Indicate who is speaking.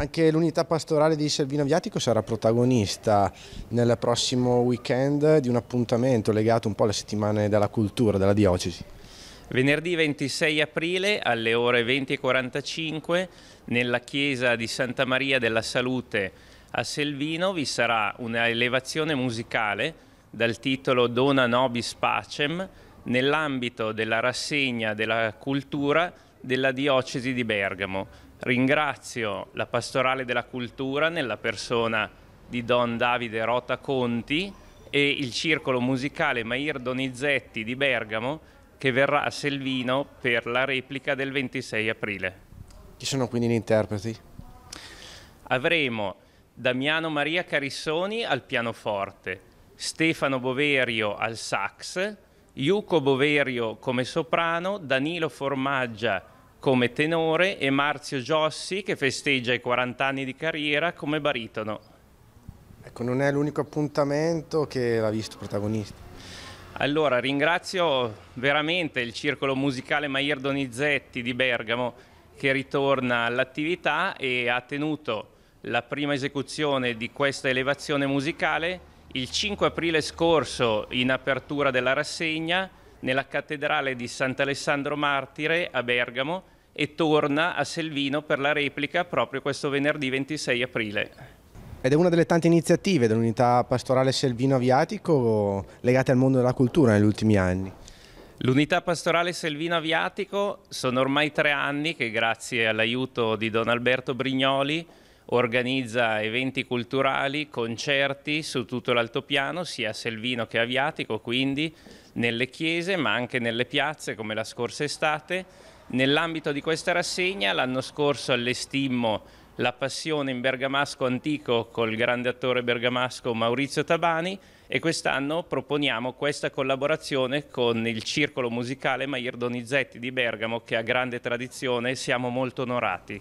Speaker 1: Anche l'unità pastorale di Selvino Viatico sarà protagonista nel prossimo weekend di un appuntamento legato un po' alle settimane della cultura della diocesi.
Speaker 2: Venerdì 26 aprile alle ore 20.45 nella chiesa di Santa Maria della Salute a Selvino vi sarà un'elevazione musicale dal titolo Dona Nobis Pacem nell'ambito della rassegna della cultura della diocesi di Bergamo. Ringrazio la pastorale della cultura nella persona di Don Davide Rota Conti e il circolo musicale Mair Donizetti di Bergamo che verrà a Selvino per la replica del 26 aprile.
Speaker 1: Chi sono quindi gli interpreti?
Speaker 2: Avremo Damiano Maria Carissoni al pianoforte, Stefano Boverio al sax, Iuco Boverio come soprano, Danilo Formaggia come tenore e Marzio Giossi che festeggia i 40 anni di carriera come baritono.
Speaker 1: Ecco, non è l'unico appuntamento che l'ha visto protagonista.
Speaker 2: Allora, ringrazio veramente il Circolo Musicale Maier Donizetti di Bergamo che ritorna all'attività e ha tenuto la prima esecuzione di questa elevazione musicale il 5 aprile scorso in apertura della rassegna nella cattedrale di Sant'Alessandro Martire a Bergamo e torna a Selvino per la replica proprio questo venerdì 26 aprile.
Speaker 1: Ed è una delle tante iniziative dell'unità pastorale Selvino Aviatico legate al mondo della cultura negli ultimi anni.
Speaker 2: L'unità pastorale Selvino Aviatico sono ormai tre anni che grazie all'aiuto di Don Alberto Brignoli organizza eventi culturali, concerti su tutto l'altopiano, sia a selvino che a Viatico, quindi nelle chiese ma anche nelle piazze come la scorsa estate. Nell'ambito di questa rassegna l'anno scorso allestimmo la passione in bergamasco antico col grande attore bergamasco Maurizio Tabani e quest'anno proponiamo questa collaborazione con il circolo musicale Mair Donizetti di Bergamo che ha grande tradizione e siamo molto onorati.